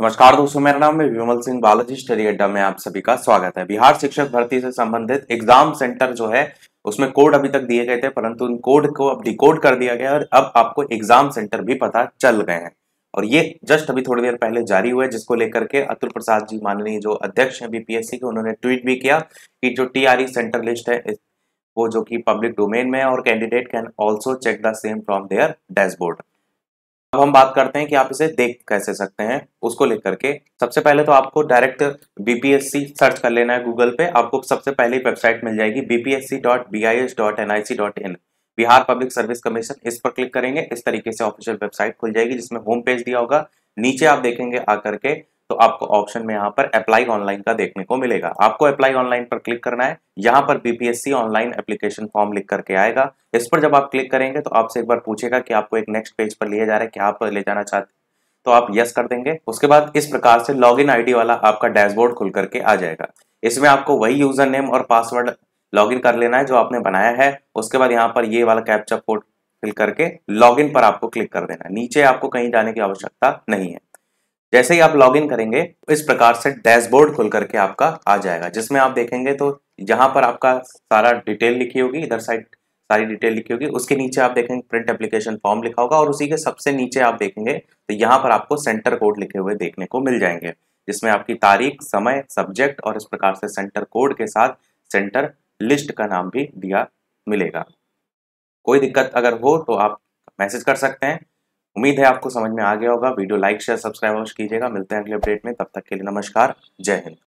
नमस्कार दोस्तों मेरा नाम है विमल सिंह बालाजी स्टडी अड्डा में आप सभी का स्वागत है बिहार शिक्षक भर्ती से संबंधित एग्जाम सेंटर जो है उसमें कोड अभी तक दिए गए थे परंतु उन कोड को अब डिकोड कर दिया गया और अब आपको एग्जाम सेंटर भी पता चल गए हैं और ये जस्ट अभी थोड़ी देर पहले जारी हुआ है जिसको लेकर के अतुल प्रसाद जी माननीय जो अध्यक्ष हैं बीपीएससी के उन्होंने ट्वीट भी किया कि जो टीआरई सेंटर लिस्ट है वो जो कि पब्लिक डोमेन में है और candidate can also check the same from their dashboard अब हम बात करते हैं कि आप इसे देख कैसे सकते हैं उसको लेकर के सबसे पहले तो आपको डायरेक्ट बीपीएससी सर्च कर लेना है गूगल पे आपको सबसे पहले वेबसाइट मिल जाएगी BPSC dot B I S dot N I C dot in Bihar Public Service Commission इस पर क्लिक करेंगे इस तरीके से ऑफिशियल वेबसाइट खुल जाएगी जिसमें होम पेज दिया होगा नीचे आप देखेंगे आकर के तो आपको ऑप्शन में यहाँ पर अप्लाई ऑनलाइन का देखने को मिलेगा आपको अप्लाई ऑनलाइन पर क्लिक करना है यहाँ पर बीपीएससी ऑनलाइन एप्लीकेशन फॉर्म लिख करके आएगा इस पर जब आप क्लिक करेंगे तो आपसे एक बार पूछेगा कि आपको एक नेक्स्ट पेज पर लिया जा रहा है क्या आप ले जाना चाहते हैं तो आप यस कर देंगे उसके बाद इस प्रकार से लॉग इन वाला आपका डैशबोर्ड खुल करके आ जाएगा इसमें आपको वही यूजर नेम और पासवर्ड लॉग कर लेना है जो आपने बनाया है उसके बाद यहाँ पर ये वाला कैप्चा कोड फिल करके लॉग पर आपको क्लिक कर देना है नीचे आपको कहीं जाने की आवश्यकता नहीं है जैसे ही आप लॉग करेंगे इस प्रकार से डैशबोर्ड खुल करके आपका आ जाएगा जिसमें आप देखेंगे तो यहाँ पर आपका सारा डिटेल लिखी होगी इधर साइड सारी डिटेल लिखी होगी उसके नीचे आप देखेंगे प्रिंट एप्लीकेशन फॉर्म लिखा होगा और उसी के सबसे नीचे आप देखेंगे तो यहाँ पर आपको सेंटर कोड लिखे हुए देखने को मिल जाएंगे जिसमें आपकी तारीख समय सब्जेक्ट और इस प्रकार से सेंटर कोड के साथ सेंटर लिस्ट का नाम भी दिया मिलेगा कोई दिक्कत अगर हो तो आप मैसेज कर सकते हैं उम्मीद है आपको समझ में आ गया होगा वीडियो लाइक शेयर सब्सक्राइब अवश्य कीजिएगा मिलते हैं अगले अपडेट में तब तक के लिए नमस्कार जय हिंद